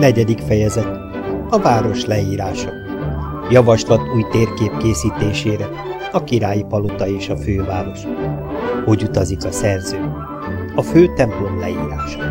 Negyedik fejezet. A város leírása. Javaslat új térkép készítésére. A királyi palota és a főváros. Hogy utazik a szerző? A fő templom leírása.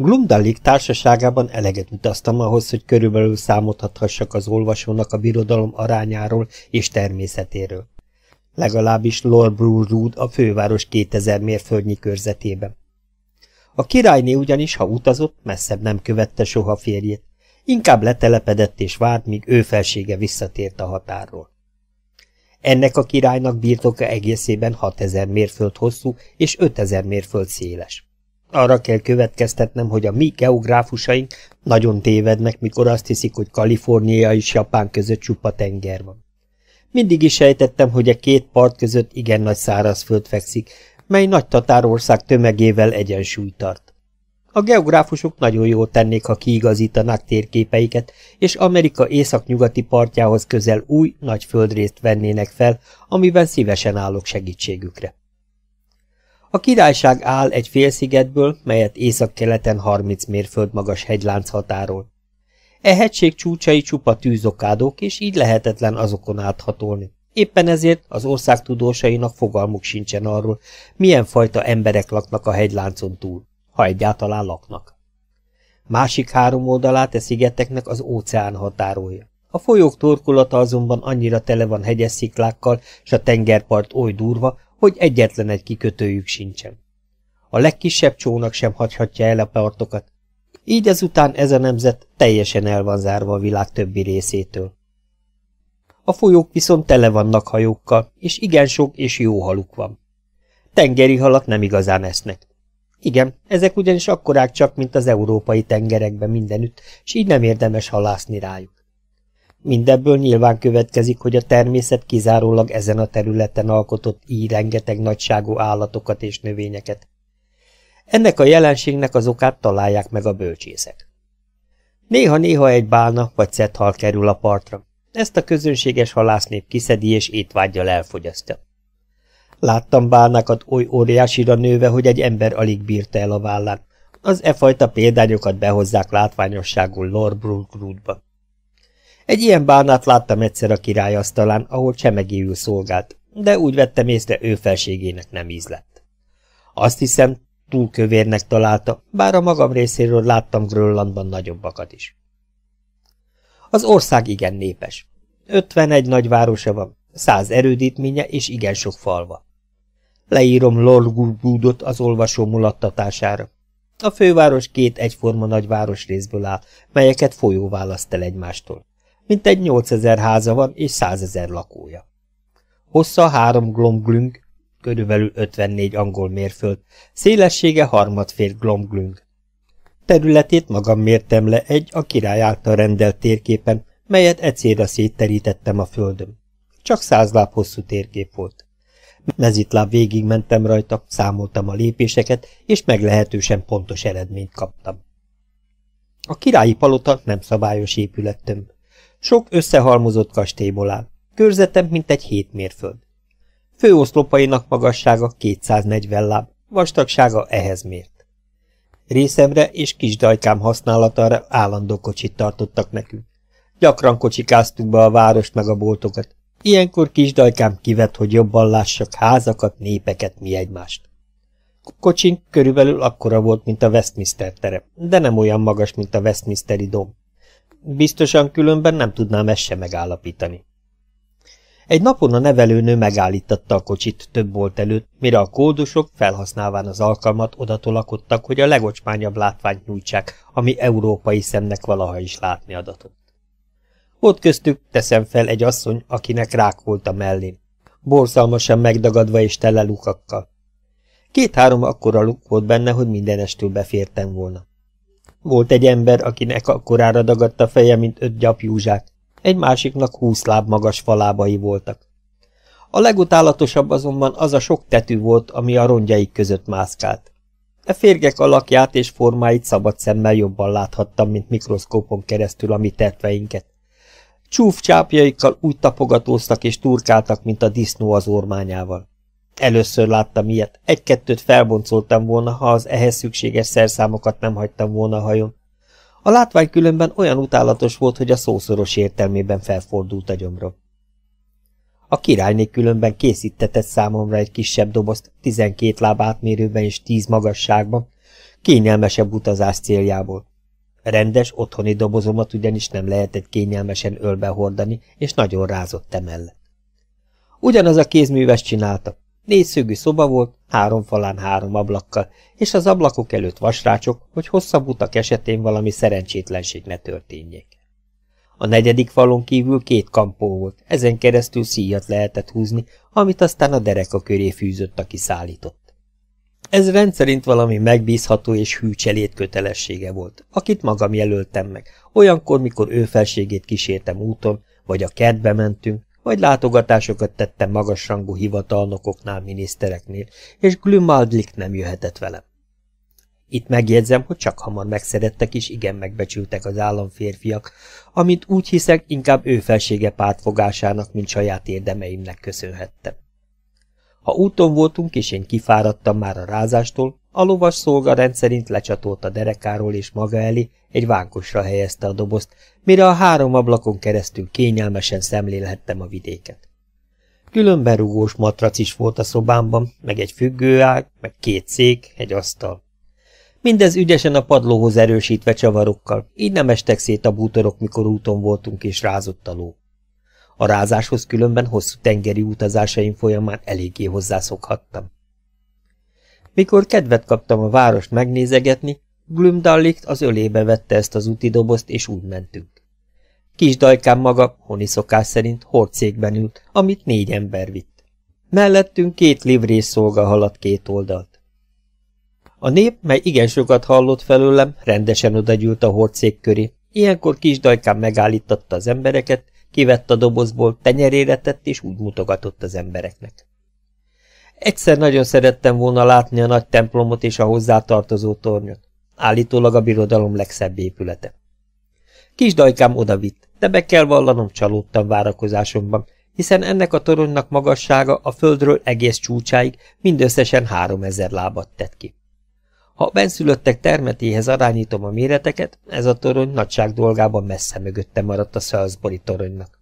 Glumdalik társaságában eleget utaztam ahhoz, hogy körülbelül számolhathassak az olvasónak a birodalom arányáról és természetéről. Legalábbis Lord Rúd a főváros 2000 mérföldnyi körzetében. A királyné ugyanis, ha utazott, messzebb nem követte soha férjét, inkább letelepedett és várt, míg ő felsége visszatért a határról. Ennek a királynak birtoka egészében 6000 mérföld hosszú és 5000 mérföld széles. Arra kell következtetnem, hogy a mi geográfusaink nagyon tévednek, mikor azt hiszik, hogy Kalifornia és Japán között csupa tenger van. Mindig is sejtettem, hogy a e két part között igen nagy szárazföld fekszik, mely nagy Tatárország tömegével egyensúlyt tart. A geográfusok nagyon jól tennék, ha kiigazítanák térképeiket, és Amerika északnyugati partjához közel új, nagy földrészt vennének fel, amiben szívesen állok segítségükre. A királyság áll egy félszigetből, melyet északkeleten 30 mérföld magas hegylánc határol. E hegység csúcsai csupa tűzokádok, és így lehetetlen azokon áthatolni. Éppen ezért az ország tudósainak fogalmuk sincsen arról, milyen fajta emberek laknak a hegyláncon túl, ha egyáltalán laknak. Másik három oldalát e szigeteknek az óceán határolja. A folyók torkolata azonban annyira tele van hegyes sziklákkal, és a tengerpart oly durva, hogy egyetlen egy kikötőjük sincsen. A legkisebb csónak sem hagyhatja el a partokat, így ezután ez a nemzet teljesen el van zárva a világ többi részétől. A folyók viszont tele vannak hajókkal, és igen sok és jó haluk van. Tengeri halat nem igazán esznek. Igen, ezek ugyanis akkorák csak, mint az európai tengerekben mindenütt, és így nem érdemes halászni rájuk. Mindebből nyilván következik, hogy a természet kizárólag ezen a területen alkotott így rengeteg nagyságú állatokat és növényeket. Ennek a jelenségnek az okát találják meg a bölcsészek. Néha-néha egy bálna vagy szethal kerül a partra. Ezt a közönséges halásznép kiszedi és étvágyjal elfogyasztja. Láttam bálnákat oly óriásira nőve, hogy egy ember alig bírta el a vállát. Az e fajta példányokat behozzák Lord Lorbrunkrúdba. Egy ilyen bánát láttam egyszer a asztalán, ahol csemegéül szolgált, de úgy vettem észre ő felségének nem ízlett. Azt hiszem, túl kövérnek találta, bár a magam részéről láttam Grönlandban nagyobbakat is. Az ország igen népes. 51 nagyvárosa van, 100 erődítménye és igen sok falva. Leírom Lorgulgúdot az olvasó mulattatására. A főváros két egyforma nagyvárosrészből áll, melyeket folyó választ el egymástól. Mintegy 8000 háza van és 100 ezer lakója. Hossza három glomglünk, körülbelül 54 angol mérföld, szélessége harmadfér glomglünk. Területét magam mértem le egy a király által rendelt térképen, melyet ecéra szétterítettem a földön. Csak száz láb hosszú térkép volt. Mezitláb mentem rajta, számoltam a lépéseket, és meglehetősen pontos eredményt kaptam. A királyi palota nem szabályos épülettömb. Sok összehalmozott kastélyból áll. Körzetem mint egy hét mérföld. Főoszlopainak magassága 240 láb, vastagsága ehhez mért. Részemre és kis dajkám használatára állandó kocsit tartottak nekünk. Gyakran kocsikáztuk be a várost meg a boltokat. Ilyenkor kis dajkám kivett, hogy jobban lássak házakat, népeket, mi egymást. Kocsink körülbelül akkora volt, mint a Westminster terep, de nem olyan magas, mint a Westminsteri dom. Biztosan különben nem tudnám ezt sem megállapítani. Egy napon a nevelőnő megállítatta a kocsit több volt előtt, mire a kódusok felhasználván az alkalmat odatolakodtak, hogy a legocsmányabb látványt nyújtsák, ami európai szemnek valaha is látni adatott. Ott köztük teszem fel egy asszony, akinek rák volt a mellén, borzalmasan megdagadva és tele lukakkal. Két-három akkora luk volt benne, hogy minden estől befértem volna. Volt egy ember, akinek akkorára dagadt a feje, mint öt gyapjúzsák. Egy másiknak húsz láb magas falábai voltak. A legutálatosabb azonban az a sok tetű volt, ami a rongyaik között mászkált. E férgek alakját és formáit szabad szemmel jobban láthattam, mint mikroszkópon keresztül a mi tetveinket. Csúf csápjaikkal úgy tapogatóztak és turkáltak, mint a disznó az ormányával. Először láttam ilyet. Egy-kettőt felboncoltam volna, ha az ehhez szükséges szerszámokat nem hagytam volna a hajon. A látvány különben olyan utálatos volt, hogy a szószoros értelmében felfordult a gyomrom. A királyné különben készítetett számomra egy kisebb dobozt, 12 láb átmérőben és 10 magasságban, kényelmesebb utazás céljából. Rendes, otthoni dobozomat ugyanis nem lehetett kényelmesen ölbe hordani, és nagyon rázott emellett. Ugyanaz a kézműves csinálta. Négyszögű szoba volt, három falán három ablakkal, és az ablakok előtt vasrácsok, hogy hosszabb utak esetén valami szerencsétlenség ne történjék. A negyedik falon kívül két kampó volt, ezen keresztül szíjat lehetett húzni, amit aztán a dereka köré fűzött, aki szállított. Ez rendszerint valami megbízható és hű cselét kötelessége volt, akit magam jelöltem meg, olyankor, mikor ő felségét kísértem úton, vagy a kertbe mentünk, vagy látogatásokat tettem magasrangú hivatalnokoknál, minisztereknél, és Glümaldlik nem jöhetett velem. Itt megjegyzem, hogy csak hamar megszerettek és igen megbecsültek az államférfiak, amit úgy hiszek inkább ő felsége pártfogásának, mint saját érdemeimnek köszönhettem. Ha úton voltunk, és én kifáradtam már a rázástól, a lovas szolga rendszerint lecsatolt a derekáról és maga elé, egy vánkosra helyezte a dobozt, mire a három ablakon keresztül kényelmesen szemlélhettem a vidéket. Különben rugós matrac is volt a szobámban, meg egy függőág, meg két szék, egy asztal. Mindez ügyesen a padlóhoz erősítve csavarokkal, így nem estek szét a bútorok, mikor úton voltunk és rázott a ló. A rázáshoz különben hosszú tengeri utazásaim folyamán eléggé hozzászokhattam. Mikor kedvet kaptam a várost megnézegetni, Glümdallikt az ölébe vette ezt az úti dobozt, és úgy mentünk. Kis dajkám maga, honi szokás szerint, horcékben ült, amit négy ember vitt. Mellettünk két livrés szolga haladt két oldalt. A nép, mely igen sokat hallott felőlem, rendesen odagyűlt a horcék köré. Ilyenkor kis dajkám megállította az embereket, kivett a dobozból, tenyerére tett és úgy mutogatott az embereknek. Egyszer nagyon szerettem volna látni a nagy templomot és a hozzátartozó tornyot. Állítólag a birodalom legszebb épülete. Kis dajkám odavitt, de be kell vallanom csalódtam várakozásomban, hiszen ennek a toronynak magassága a földről egész csúcsáig mindösszesen három ezer lábat tett ki. Ha a benszülöttek termetéhez arányítom a méreteket, ez a torony nagyság dolgában messze mögötte maradt a Salisbury toronynak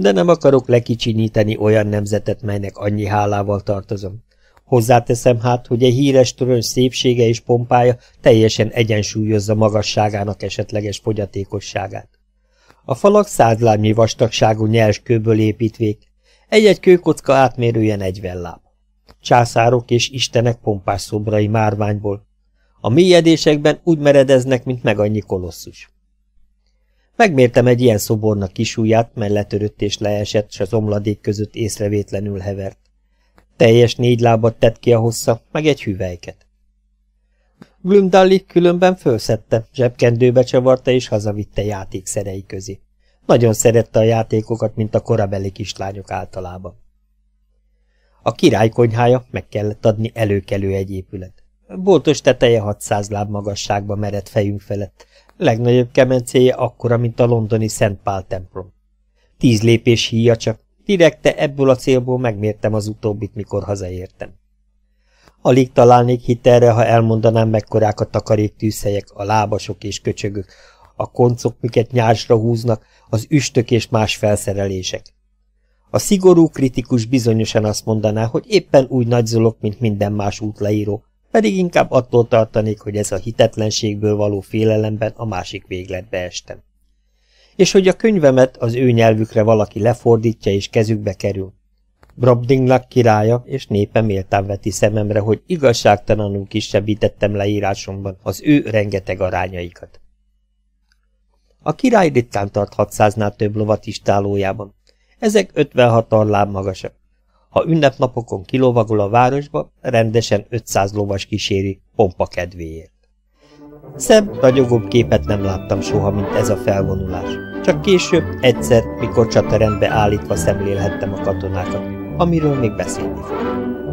de nem akarok lekicsinyíteni olyan nemzetet, melynek annyi hálával tartozom. Hozzáteszem hát, hogy egy híres törön szépsége és pompája teljesen egyensúlyozza magasságának esetleges fogyatékosságát. A falak százlányi vastagságú nyers kőből építvék, egy-egy kőkocka átmérője 40 láb. Császárok és istenek pompás szobrai márványból. A mélyedésekben úgy meredeznek, mint meg annyi kolosszus. Megmértem egy ilyen szobornak kisúját, mely letörött és leesett, s az omladék között észrevétlenül hevert. Teljes négy lábat tett ki a hossza, meg egy hüvelyket. Glümdalli különben fölszette, zsebkendőbe csavarta és hazavitte játékszerei közé. Nagyon szerette a játékokat, mint a korabeli kislányok általában. A király konyhája meg kellett adni előkelő egy épület. Boltos teteje 600 láb magasságba merett fejünk felett, legnagyobb kemencéje akkora, mint a londoni Szent Pál templom. Tíz lépés híja csak, direkte ebből a célból megmértem az utóbbit, mikor hazaértem. Alig találnék hitelre, ha elmondanám, mekkorák a takarék tűzhelyek, a lábasok és köcsögök, a koncok, miket nyársra húznak, az üstök és más felszerelések. A szigorú kritikus bizonyosan azt mondaná, hogy éppen úgy nagyzolok, mint minden más útleíró, pedig inkább attól tartanék, hogy ez a hitetlenségből való félelemben a másik végletbe estem. És hogy a könyvemet az ő nyelvükre valaki lefordítja és kezükbe kerül. Brabdinglak királya és népe méltán veti szememre, hogy igazságtalanul kisebbítettem leírásomban az ő rengeteg arányaikat. A király ritkán tart 600-nál több lovat istálójában. Ezek 56 arláb magasak. Ha ünnepnapokon kilovagol a városba, rendesen 500 lovas kíséri, pompa kedvéért. Szebb, nagyobb képet nem láttam soha, mint ez a felvonulás. Csak később, egyszer, mikor csatarendbe állítva szemlélhettem a katonákat, amiről még beszélni fogok.